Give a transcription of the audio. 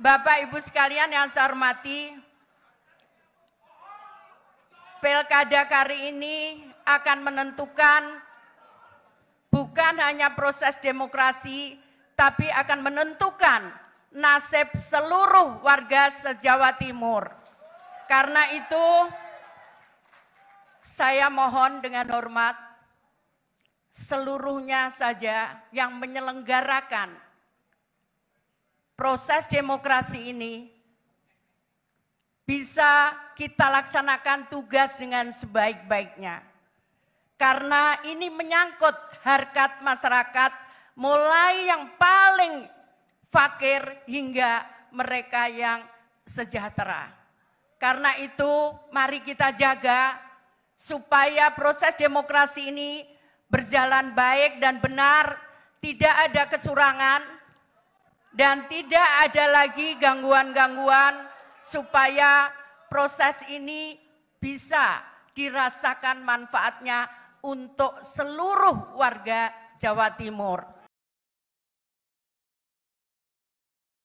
Bapak Ibu sekalian yang saya hormati, Pilkada kali ini akan menentukan bukan hanya proses demokrasi, tapi akan menentukan nasib seluruh warga se-Jawa Timur. Karena itu, saya mohon dengan hormat seluruhnya saja yang menyelenggarakan proses demokrasi ini bisa kita laksanakan tugas dengan sebaik-baiknya. Karena ini menyangkut harkat masyarakat mulai yang paling fakir hingga mereka yang sejahtera. Karena itu mari kita jaga supaya proses demokrasi ini berjalan baik dan benar, tidak ada kecurangan, dan tidak ada lagi gangguan-gangguan supaya proses ini bisa dirasakan manfaatnya untuk seluruh warga Jawa Timur.